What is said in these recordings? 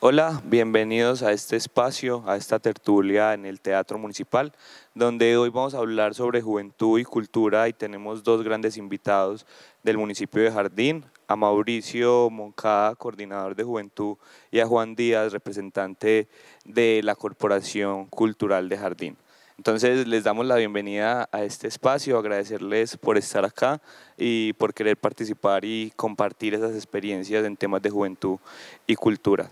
Hola, bienvenidos a este espacio, a esta tertulia en el Teatro Municipal, donde hoy vamos a hablar sobre juventud y cultura y tenemos dos grandes invitados del municipio de Jardín, a Mauricio Moncada, coordinador de juventud, y a Juan Díaz, representante de la Corporación Cultural de Jardín. Entonces les damos la bienvenida a este espacio, agradecerles por estar acá y por querer participar y compartir esas experiencias en temas de juventud y cultura.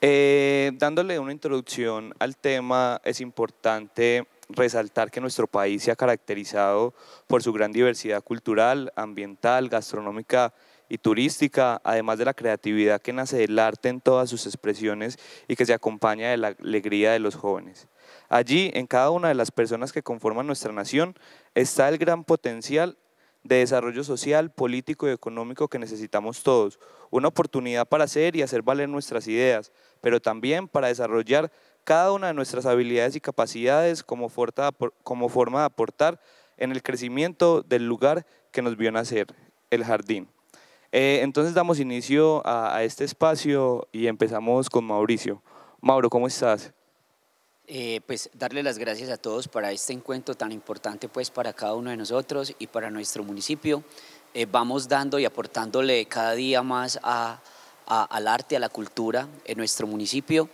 Eh, dándole una introducción al tema, es importante resaltar que nuestro país se ha caracterizado por su gran diversidad cultural, ambiental, gastronómica y turística, además de la creatividad que nace del arte en todas sus expresiones y que se acompaña de la alegría de los jóvenes. Allí, en cada una de las personas que conforman nuestra nación, está el gran potencial de desarrollo social, político y económico que necesitamos todos. Una oportunidad para hacer y hacer valer nuestras ideas, pero también para desarrollar cada una de nuestras habilidades y capacidades como, forma de aportar en el crecimiento del lugar que nos vio nacer, el jardín. Eh, entonces damos inicio a este espacio y empezamos con Mauricio. Mauro, ¿cómo estás? Eh, pues darle las gracias a todos para este encuentro tan importante pues para cada uno de nosotros y para nuestro municipio. Eh, vamos dando y aportándole cada día más al arte, a la cultura en nuestro municipio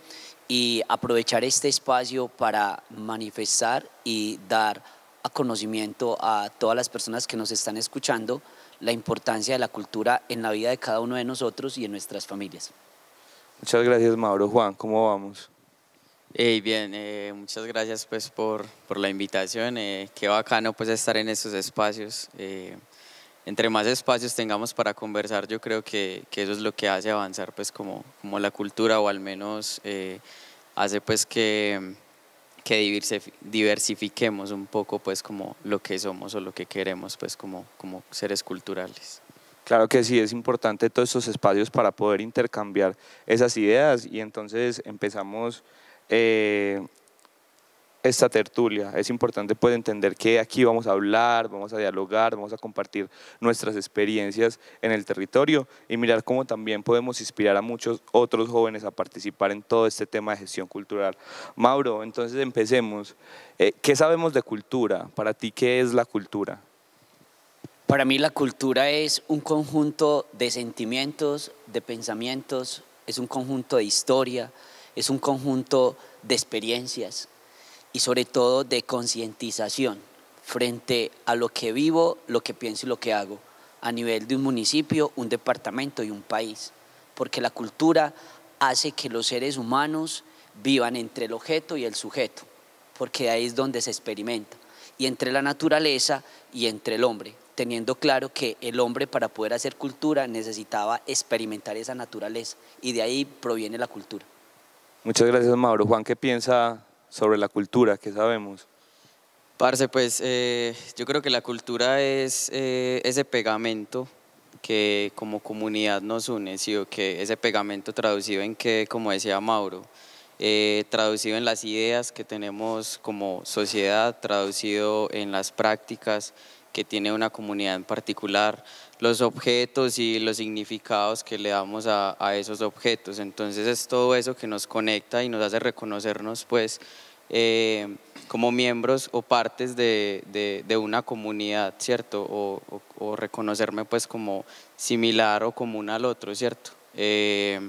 y aprovechar este espacio para manifestar y dar a conocimiento a todas las personas que nos están escuchando la importancia de la cultura en la vida de cada uno de nosotros y en nuestras familias. Muchas gracias Mauro. Juan, ¿cómo vamos? bien, eh, muchas gracias pues por, por la invitación. Eh, qué bacano pues estar en estos espacios. Eh, entre más espacios tengamos para conversar, yo creo que, que, eso es lo que hace avanzar pues como, como la cultura o al menos eh, hace pues que, que diversifiquemos un poco pues como lo que somos o lo que queremos pues como, como seres culturales. Claro que sí, es importante todos estos espacios para poder intercambiar esas ideas y entonces empezamos eh, esta tertulia. Es importante pues entender que aquí vamos a hablar, vamos a dialogar, vamos a compartir nuestras experiencias en el territorio y mirar cómo también podemos inspirar a muchos otros jóvenes a participar en todo este tema de gestión cultural. Mauro, entonces empecemos. Eh, ¿Qué sabemos de cultura? Para ti, ¿qué es la cultura? Para mí la cultura es un conjunto de sentimientos, de pensamientos, es un conjunto de historia, es un conjunto de experiencias y sobre todo de concientización frente a lo que vivo, lo que pienso y lo que hago a nivel de un municipio, un departamento y un país, porque la cultura hace que los seres humanos vivan entre el objeto y el sujeto, porque ahí es donde se experimenta, y entre la naturaleza y entre el hombre, teniendo claro que el hombre para poder hacer cultura necesitaba experimentar esa naturaleza, y de ahí proviene la cultura. Muchas gracias, Mauro. Juan, ¿qué piensa sobre la cultura? ¿Qué sabemos? Parce, pues eh, yo creo que la cultura es eh, ese pegamento que como comunidad nos une, ¿sí? que ese pegamento traducido en que, como decía Mauro, eh, traducido en las ideas que tenemos como sociedad, traducido en las prácticas que tiene una comunidad en particular, los objetos y los significados que le damos a, esos objetos. Entonces es todo eso que nos conecta y nos hace reconocernos pues eh, como miembros o partes de, una comunidad, ¿cierto? O, reconocerme pues como similar o común al otro, ¿cierto? Eh,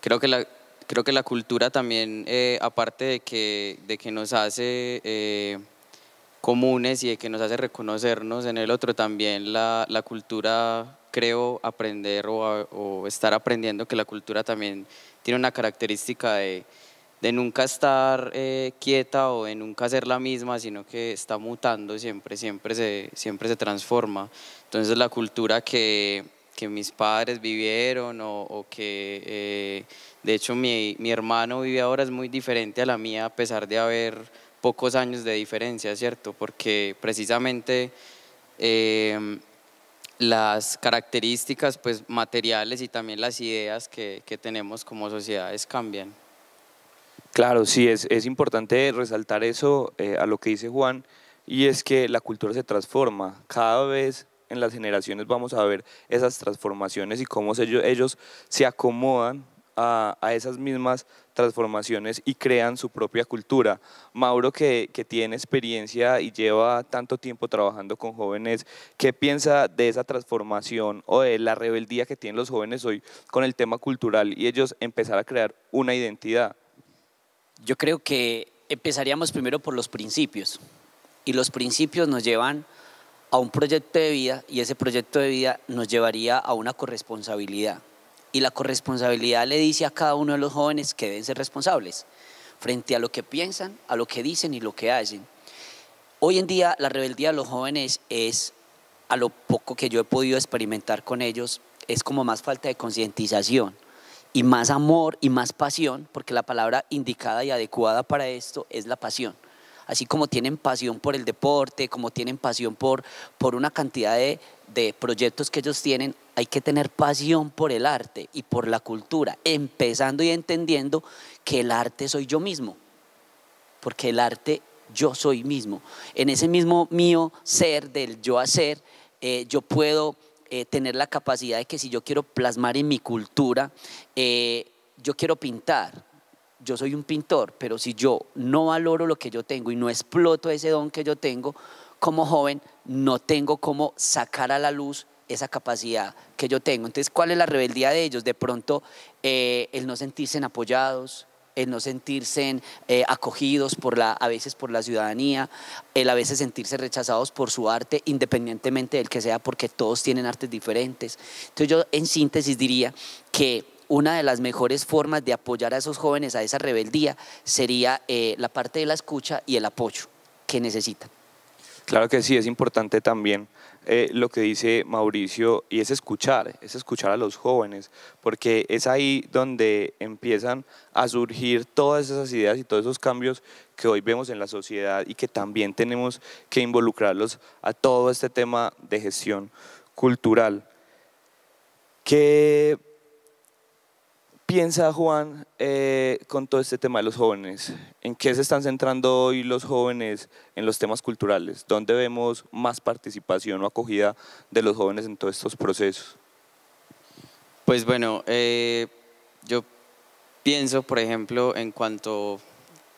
creo que la... Creo que la cultura también, eh, aparte de que, de que nos hace comunes y de que nos hace reconocernos en el otro también la, la cultura creo aprender o, o, estar aprendiendo que la cultura también tiene una característica de, de nunca estar eh, quieta o de nunca ser la misma, sino que está mutando siempre, siempre se, siempre se transforma. Entonces la cultura que, que mis padres vivieron o, que eh, de hecho mi, mi hermano vive ahora es muy diferente a la mía a pesar de haber pocos años de diferencia, ¿cierto? Porque precisamente em, las características pues, materiales y también las ideas que, tenemos como sociedades cambian. Claro, sí, es, es importante resaltar eso eh, a lo que dice Juan, y es que la cultura se transforma. Cada vez en las generaciones vamos a ver esas transformaciones y cómo ellos se acomodan a, esas mismas transformaciones y crean su propia cultura. Mauro, que, que, tiene experiencia y lleva tanto tiempo trabajando con jóvenes, ¿qué piensa de esa transformación o de la rebeldía que tienen los jóvenes hoy con el tema cultural y ellos empezar a crear una identidad? Yo creo que empezaríamos primero por los principios y los principios nos llevan a un proyecto de vida y ese proyecto de vida nos llevaría a una corresponsabilidad y la corresponsabilidad le dice a cada uno de los jóvenes que deben ser responsables frente a lo que piensan, a lo que dicen y lo que hacen. Hoy en día la rebeldía de los jóvenes es, a lo poco que yo he podido experimentar con ellos, es como más falta de concientización y más amor y más pasión, porque la palabra indicada y adecuada para esto es la pasión. Así como tienen pasión por el deporte, como tienen pasión por, por una cantidad de, de proyectos que ellos tienen, hay que tener pasión por el arte y por la cultura, empezando y entendiendo que el arte soy yo mismo, porque el arte yo soy mismo. En ese mismo mío ser, del yo hacer, eh, yo puedo eh, tener la capacidad de que si yo quiero plasmar en mi cultura, eh, yo quiero pintar, yo soy un pintor, pero si yo no valoro lo que yo tengo y no exploto ese don que yo tengo, como joven, no tengo cómo sacar a la luz esa capacidad que yo tengo. Entonces, ¿cuál es la rebeldía de ellos? De pronto, eh, el no sentirse apoyados, el no sentirse eh, acogidos por la, a veces por la ciudadanía, el a veces sentirse rechazados por su arte, independientemente del que sea, porque todos tienen artes diferentes. Entonces yo en síntesis diría que una de las mejores formas de apoyar a esos jóvenes a esa rebeldía sería eh, la parte de la escucha y el apoyo que necesitan. Claro que sí, es importante también eh, lo que dice Mauricio y es escuchar, es escuchar a los jóvenes, porque es ahí donde empiezan a surgir todas esas ideas y todos esos cambios que hoy vemos en la sociedad y que también tenemos que involucrarlos a todo este tema de gestión cultural. ¿Qué piensa Juan eh, con todo este tema de los jóvenes? ¿En qué se están centrando hoy los jóvenes en los temas culturales? ¿Dónde vemos más participación o acogida de los jóvenes en todos estos procesos? Pues bueno, eh, yo pienso, por ejemplo, en cuanto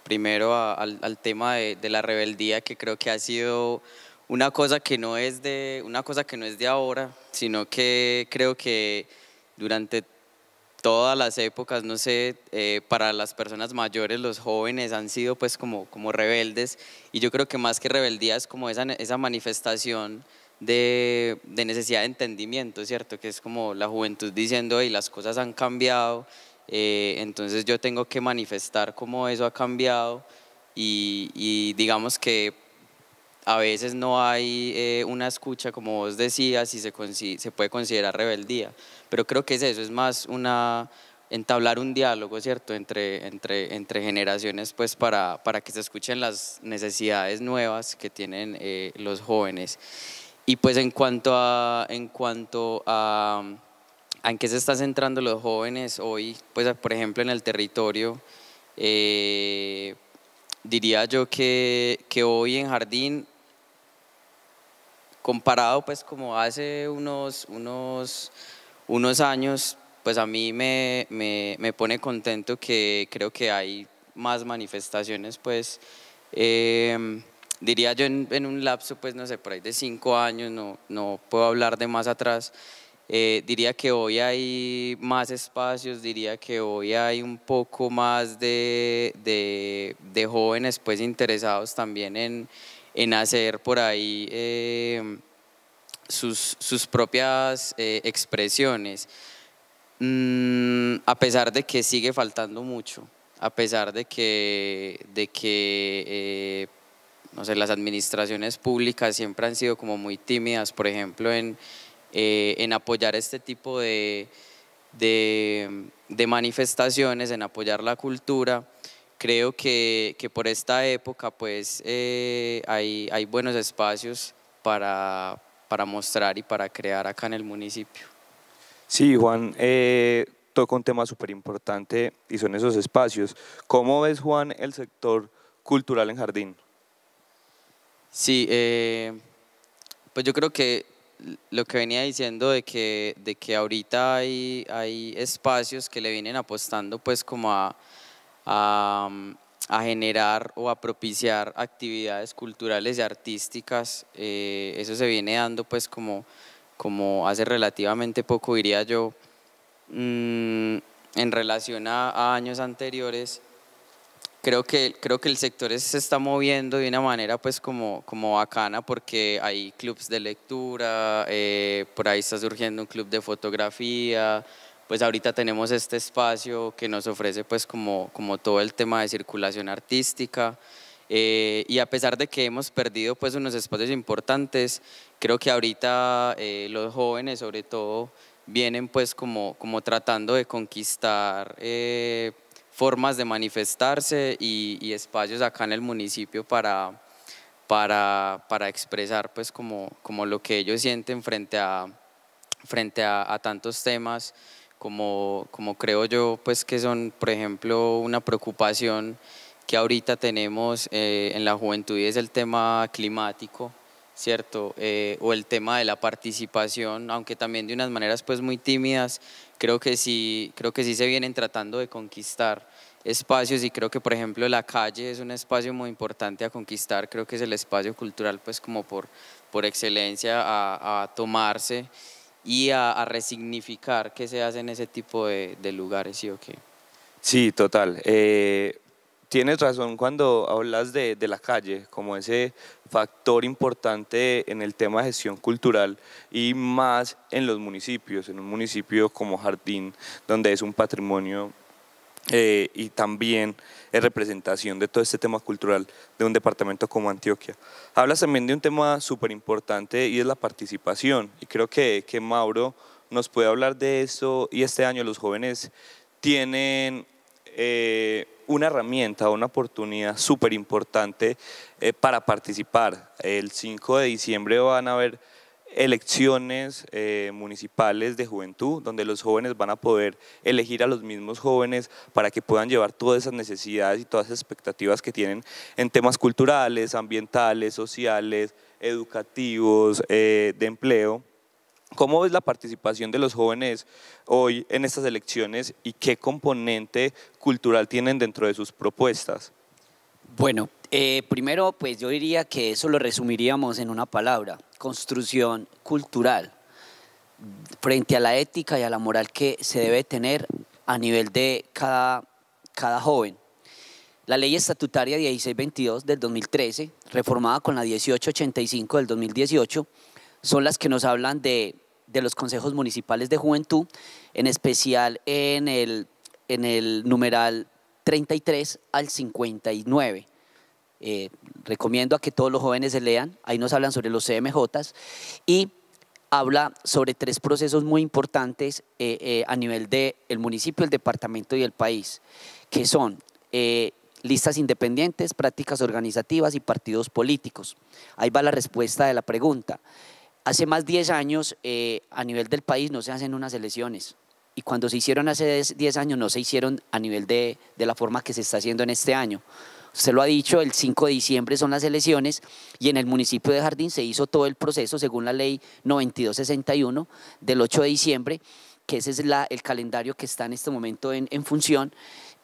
primero al, tema de, de, la rebeldía, que creo que ha sido una cosa que no es de, una cosa que no es de ahora, sino que creo que durante todas las épocas, no sé, eh, para las personas mayores, los jóvenes han sido pues como, como rebeldes y yo creo que más que rebeldía es como esa, esa manifestación de, de, necesidad de entendimiento, ¿cierto? Que es como la juventud diciendo, y las cosas han cambiado, eh, entonces yo tengo que manifestar cómo eso ha cambiado y, y digamos que a veces no hay eh, una escucha, como vos decías, y se, se puede considerar rebeldía. Pero creo que es eso, es más una entablar un diálogo, ¿cierto?, entre, entre, entre generaciones, pues para, para que se escuchen las necesidades nuevas que tienen eh, los jóvenes. Y pues en cuanto a, en cuanto a, qué se están centrando los jóvenes hoy, pues por ejemplo en el territorio, eh, diría yo que, que hoy en Jardín comparado pues como hace unos, unos, unos años, pues a mí me, pone contento que creo que hay más manifestaciones pues em, diría yo en, un lapso pues no sé por ahí de cinco años no, no puedo hablar de más atrás eh, diría que hoy hay más espacios, diría que hoy hay un poco más de, de jóvenes pues interesados también en, en hacer por ahí em, sus, propias eh, expresiones, mm, a pesar de que sigue faltando mucho, a pesar de que, eh, las administraciones públicas siempre han sido como muy tímidas, por ejemplo, en, eh, apoyar este tipo de manifestaciones, en apoyar la cultura Creo que, por esta época pues eh, hay, buenos espacios para, para, mostrar y para crear acá en el municipio. Sí, Juan, eh, toca un tema súper importante y son esos espacios. ¿Cómo ves, Juan, el sector cultural en Jardín? Sí, eh, pues yo creo que lo que venía diciendo de que, de que ahorita hay, hay espacios que le vienen apostando pues como a, a, generar o a propiciar actividades culturales y artísticas. Eh, eso se viene dando pues como, como hace relativamente poco, diría yo, mm, en relación a, años anteriores. Creo que, creo que el sector se está moviendo de una manera pues como, como bacana porque hay clubs de lectura, eh, por ahí está surgiendo un club de fotografía, pues ahorita tenemos este espacio que nos ofrece pues como, como todo el tema de circulación artística eh, y a pesar de que hemos perdido pues unos espacios importantes, creo que ahorita eh, los jóvenes sobre todo vienen pues como, como tratando de conquistar eh, formas de manifestarse y, espacios acá en el municipio para, para, para expresar pues como, como lo que ellos sienten frente a, frente a tantos temas como, como creo yo, pues que son, por ejemplo, una preocupación que ahorita tenemos eh, en la juventud y es el tema climático, ¿cierto? Eh, o el tema de la participación, aunque también de unas maneras pues muy tímidas, creo que sí, creo que sí se vienen tratando de conquistar espacios y creo que por ejemplo la calle es un espacio muy importante a conquistar, creo que es el espacio cultural pues como por, por excelencia a tomarse y a, resignificar qué se hace en ese tipo de, lugares, ¿sí o qué? Sí, total. Eh, tienes razón cuando hablas de, de, la calle, como ese factor importante en el tema de gestión cultural y más en los municipios, en un municipio como Jardín, donde es un patrimonio eh, y también es representación de todo este tema cultural de un departamento como Antioquia. Hablas también de un tema súper importante y es la participación. Y creo que, que Mauro nos puede hablar de eso y este año los jóvenes tienen eh, una herramienta, una oportunidad súper importante eh, para participar. El 5 de diciembre van a haber elecciones eh, municipales de juventud, donde los jóvenes van a poder elegir a los mismos jóvenes para que puedan llevar todas esas necesidades y todas esas expectativas que tienen en temas culturales, ambientales, sociales, educativos, eh, de empleo. ¿Cómo es la participación de los jóvenes hoy en estas elecciones y qué componente cultural tienen dentro de sus propuestas? Bueno, eh, primero, pues yo diría que eso lo resumiríamos en una palabra, construcción cultural, frente a la ética y a la moral que se debe tener a nivel de cada, cada joven. La ley estatutaria 1622 del 2013, reformada con la 1885 del 2018, son las que nos hablan de, de los consejos municipales de juventud, en especial en el, en el numeral 33 al 59 eh, recomiendo a que todos los jóvenes se lean, ahí nos hablan sobre los CMJs y habla sobre tres procesos muy importantes eh, eh, a nivel del el municipio, el departamento y el país, que son listas independientes, prácticas organizativas y partidos políticos. Ahí va la respuesta de la pregunta. Hace más de 10 años a nivel del país no se hacen unas elecciones y cuando se hicieron hace 10 años no se hicieron a nivel de, de la forma que se está haciendo en este año. Usted lo ha dicho, el 5 de diciembre son las elecciones y en el municipio de Jardín se hizo todo el proceso según la ley 9261 del 8 de diciembre, que ese es el calendario que está en este momento en, función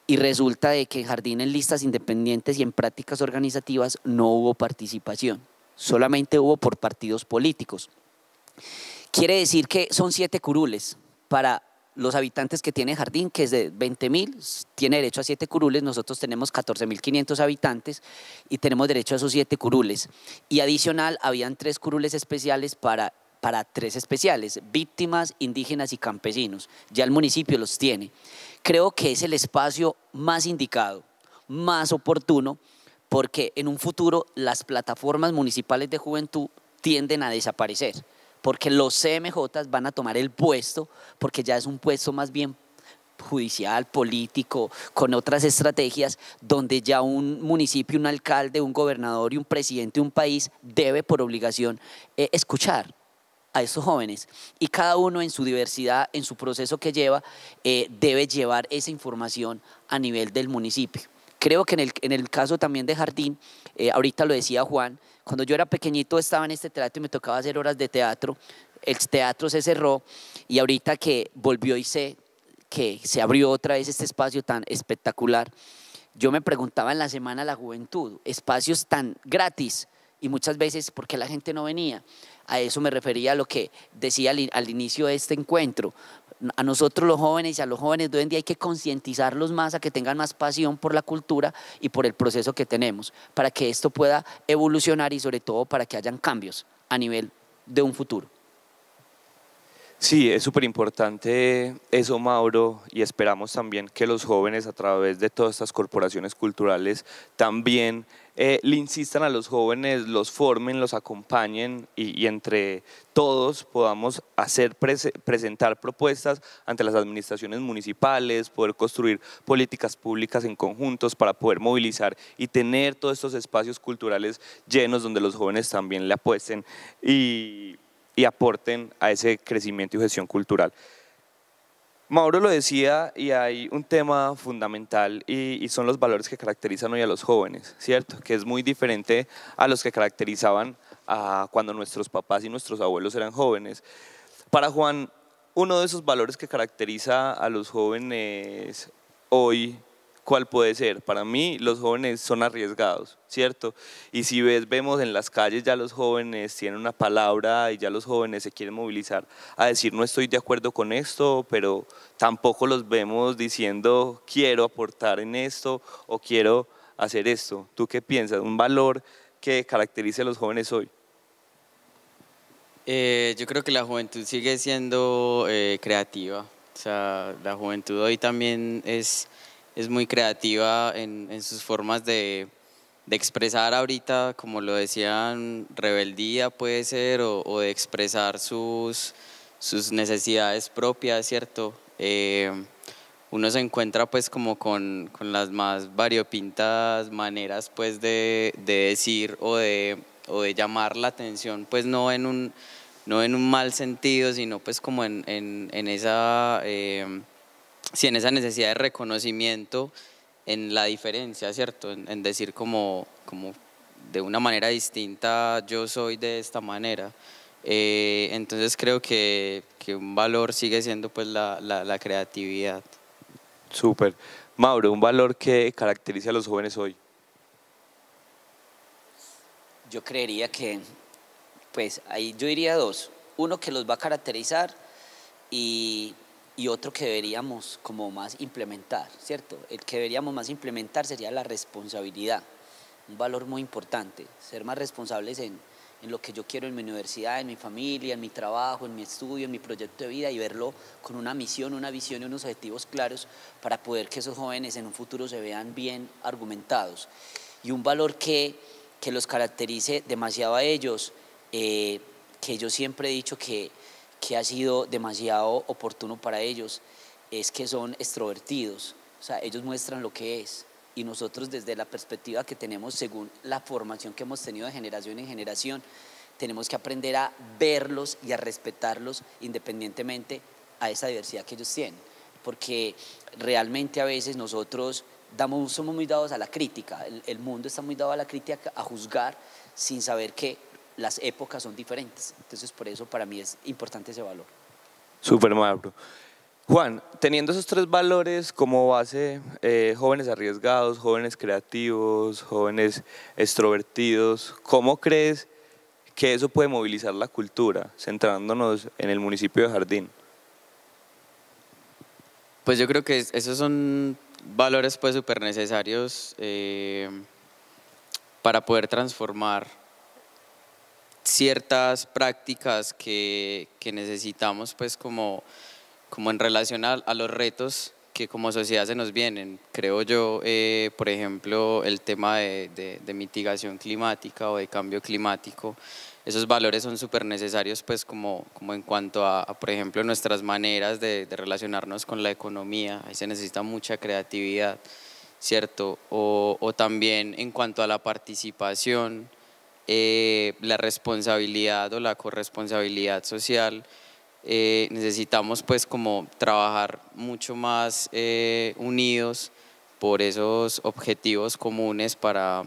y resulta de que en Jardín en listas independientes y en prácticas organizativas no hubo participación, solamente hubo por partidos políticos. Quiere decir que son siete curules para los habitantes que tiene Jardín, que es de 20.000, tiene derecho a 7 curules, nosotros tenemos 14.500 habitantes y tenemos derecho a esos 7 curules. Y adicional, habían tres curules especiales para, para 3 especiales, víctimas, indígenas y campesinos. Ya el municipio los tiene. Creo que es el espacio más indicado, más oportuno, porque en un futuro las plataformas municipales de juventud tienden a desaparecer porque los CMJ van a tomar el puesto, porque ya es un puesto más bien judicial, político, con otras estrategias, donde ya un municipio, un alcalde, un gobernador y un presidente de un país debe por obligación eh, escuchar a esos jóvenes y cada uno en su diversidad, en su proceso que lleva, eh, debe llevar esa información a nivel del municipio. Creo que en el, en el caso también de Jardín, eh, ahorita lo decía Juan, cuando yo era pequeñito estaba en este teatro y me tocaba hacer horas de teatro, el teatro se cerró y ahorita que volvió y sé que se abrió otra vez este espacio tan espectacular, yo me preguntaba en la Semana la Juventud, espacios tan gratis y muchas veces porque la gente no venía. A eso me refería a lo que decía al, inicio de este encuentro, a nosotros los jóvenes y a los jóvenes de hoy en día hay que concientizarlos más a que tengan más pasión por la cultura y por el proceso que tenemos, para que esto pueda evolucionar y sobre todo para que hayan cambios a nivel de un futuro. Sí, es súper importante eso, Mauro, y esperamos también que los jóvenes a través de todas estas corporaciones culturales también eh, le insistan a los jóvenes, los formen, los acompañen y, entre todos podamos hacer presentar propuestas ante las administraciones municipales, poder construir políticas públicas en conjuntos para poder movilizar y tener todos estos espacios culturales llenos donde los jóvenes también le apuesten. Y y aporten a ese crecimiento y gestión cultural. Mauro lo decía y hay un tema fundamental y, son los valores que caracterizan hoy a los jóvenes, ¿cierto? Que es muy diferente a los que caracterizaban a cuando nuestros papás y nuestros abuelos eran jóvenes. Para Juan, uno de esos valores que caracteriza a los jóvenes hoy cuál puede ser. Para mí los jóvenes son arriesgados, ¿cierto? Y si ves, vemos en las calles ya los jóvenes tienen una palabra y ya los jóvenes se quieren movilizar a decir no estoy de acuerdo con esto, pero tampoco los vemos diciendo quiero aportar en esto o quiero hacer esto. ¿Tú qué piensas? ¿Un valor que caracterice a los jóvenes hoy? Eh, yo creo que la juventud sigue siendo eh, creativa. O sea, la juventud hoy también es es muy creativa en, sus formas de, expresar ahorita, como lo decían, rebeldía puede ser, o, de expresar sus, sus necesidades propias, ¿cierto? Eh, uno se encuentra pues como con, las más variopintas maneras pues de, decir o de, de, llamar la atención, pues no en un, no en un mal sentido, sino pues como en, esa... Eh, si en esa necesidad de reconocimiento, en la diferencia, ¿cierto? En, decir como, como de una manera distinta, yo soy de esta manera. Eh, entonces creo que, que, un valor sigue siendo pues la, la, la creatividad. Súper. Mauro, ¿un valor que caracteriza a los jóvenes hoy? Yo creería que, pues ahí yo diría dos. Uno que los va a caracterizar y y otro que deberíamos como más implementar, ¿cierto? El que deberíamos más implementar sería la responsabilidad, un valor muy importante, ser más responsables en, en lo que yo quiero en mi universidad, en mi familia, en mi trabajo, en mi estudio, en mi proyecto de vida y verlo con una misión, una visión y unos objetivos claros para poder que esos jóvenes en un futuro se vean bien argumentados. Y un valor que, que los caracterice demasiado a ellos, eh, que yo siempre he dicho que que ha sido demasiado oportuno para ellos es que son extrovertidos, o sea, ellos muestran lo que es y nosotros desde la perspectiva que tenemos, según la formación que hemos tenido de generación en generación, tenemos que aprender a verlos y a respetarlos independientemente a esa diversidad que ellos tienen, porque realmente a veces nosotros damos, somos muy dados a la crítica, el, mundo está muy dado a la crítica, a juzgar sin saber qué las épocas son diferentes. Entonces, por eso para mí es importante ese valor. Súper, Mauro. Juan, teniendo esos tres valores como base, eh, jóvenes arriesgados, jóvenes creativos, jóvenes extrovertidos, ¿cómo crees que eso puede movilizar la cultura, centrándonos en el municipio de Jardín? Pues yo creo que esos son valores pues súper necesarios eh, para poder transformar ciertas prácticas que, que necesitamos pues como, como en relación a, los retos que como sociedad se nos vienen. Creo yo, eh, por ejemplo, el tema de, de, mitigación climática o de cambio climático, esos valores son súper necesarios pues como, como en cuanto a, por ejemplo nuestras maneras de, relacionarnos con la economía, ahí se necesita mucha creatividad, ¿cierto? O, o también en cuanto a la participación, eh, la responsabilidad o la corresponsabilidad social. Eh, necesitamos pues como trabajar mucho más eh, unidos por esos objetivos comunes para,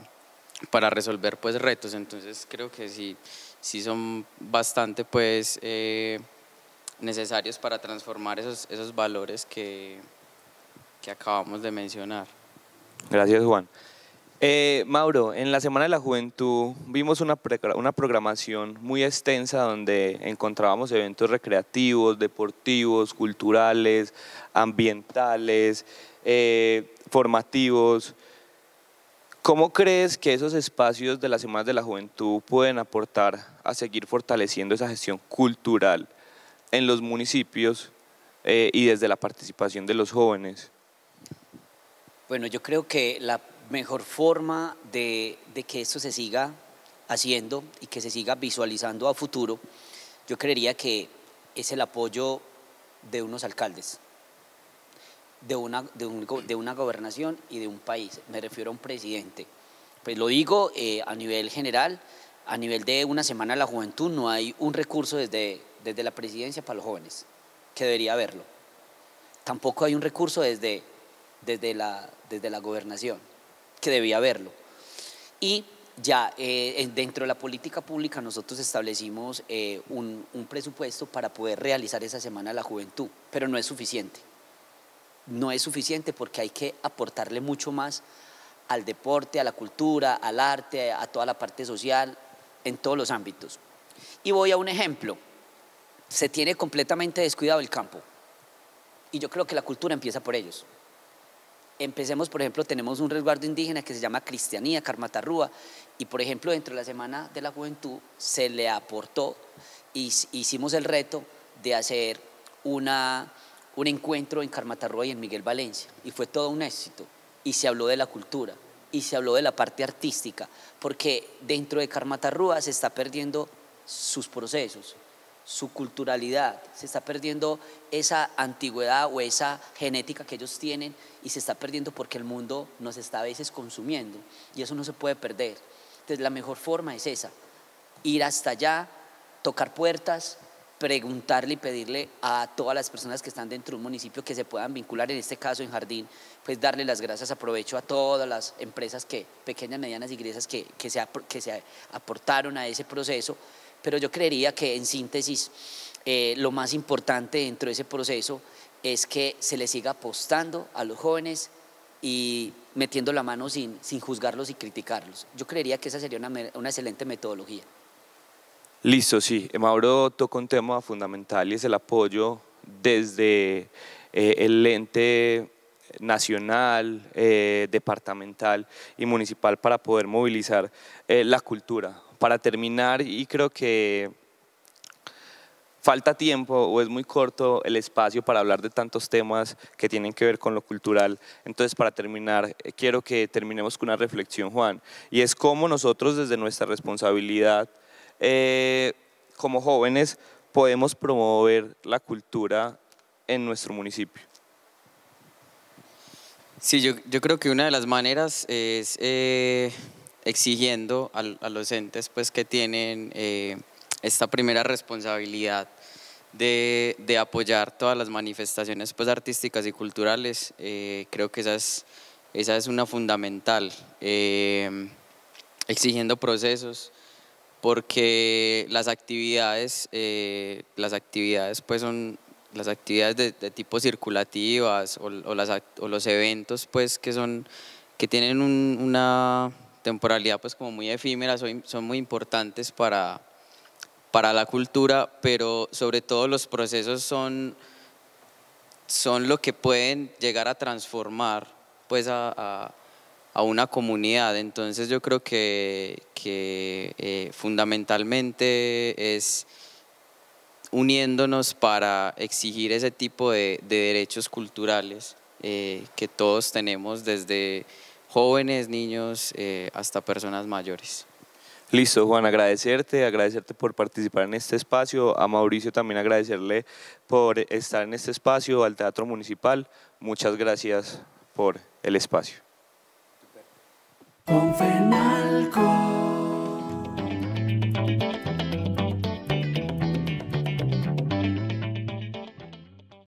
para resolver pues retos. Entonces creo que sí, sí son bastante pues necesarios para transformar esos, esos valores que, que acabamos de mencionar. Gracias Juan. Eh, Mauro, en la Semana de la Juventud vimos una, programación muy extensa donde encontrábamos eventos recreativos, deportivos, culturales, ambientales, eh, formativos. ¿Cómo crees que esos espacios de la Semana de la Juventud pueden aportar a seguir fortaleciendo esa gestión cultural en los municipios eh, y desde la participación de los jóvenes? Bueno, yo creo que la mejor forma de, que esto se siga haciendo y que se siga visualizando a futuro, yo creería que es el apoyo de unos alcaldes, de una, gobernación y de un país. Me refiero a un presidente. Pues lo digo eh, a nivel general, a nivel de una semana de la juventud, no hay un recurso desde, la presidencia para los jóvenes, que debería haberlo. Tampoco hay un recurso desde la gobernación que debía haberlo. Y ya eh, dentro de la política pública nosotros establecimos eh, un, un, presupuesto para poder realizar esa semana de la juventud, pero no es suficiente. No es suficiente porque hay que aportarle mucho más al deporte, a la cultura, al arte, a toda la parte social, en todos los ámbitos. Y voy a un ejemplo. Se tiene completamente descuidado el campo. Y yo creo que la cultura empieza por ellos empecemos, por ejemplo, tenemos un resguardo indígena que se llama Cristianía, Carmatarrúa, y por ejemplo, dentro de la Semana de la Juventud se le aportó y hicimos el reto de hacer un encuentro en Carmatarrúa y en Miguel Valencia, y fue todo un éxito, y se habló de la cultura, y se habló de la parte artística, porque dentro de Carmatarrúa se está perdiendo sus procesos, su culturalidad, se está perdiendo esa antigüedad o esa genética que ellos tienen y se está perdiendo porque el mundo nos está a veces consumiendo y eso no se puede perder. Entonces la mejor forma es esa, ir hasta allá, tocar puertas, preguntarle y pedirle a todas las personas que están dentro de un municipio que se puedan vincular, en este caso en Jardín, pues darle las gracias, aprovecho a todas las empresas que, pequeñas, medianas y que, que, que se aportaron a ese proceso pero yo creería que en síntesis eh, lo más importante dentro de ese proceso es que se le siga apostando a los jóvenes y metiendo la mano sin, juzgarlos y criticarlos. Yo creería que esa sería una, una excelente metodología. Listo, sí. Mauro toca un tema fundamental y es el apoyo desde eh, el lente nacional, eh, departamental y municipal para poder movilizar la cultura para terminar y creo que falta tiempo o es muy corto el espacio para hablar de tantos temas que tienen que ver con lo cultural. Entonces, para terminar, eh, quiero que terminemos con una reflexión, Juan, y es cómo nosotros desde nuestra responsabilidad eh, como jóvenes podemos promover la cultura en nuestro municipio. Sí, yo, creo que una de las maneras es... Eh, exigiendo a, los entes pues, que tienen eh, esta primera responsabilidad de, apoyar todas las manifestaciones pues, artísticas y culturales. Eh, creo que esa es, esa es una fundamental, em, exigiendo procesos porque las actividades, eh, las actividades pues son las actividades de, tipo circulativas o, los eventos pues que son que tienen una temporalidad pues como muy efímera, son, muy importantes para, para la cultura, pero sobre todo los procesos son, son lo que pueden llegar a transformar pues a, una comunidad. Entonces yo creo que, eh, fundamentalmente es uniéndonos para exigir ese tipo de, derechos culturales eh, que todos tenemos desde jóvenes, niños, eh, hasta personas mayores. Listo, Juan, agradecerte, agradecerte por participar en este espacio, a Mauricio también agradecerle por estar en este espacio, al Teatro Municipal, muchas gracias por el espacio.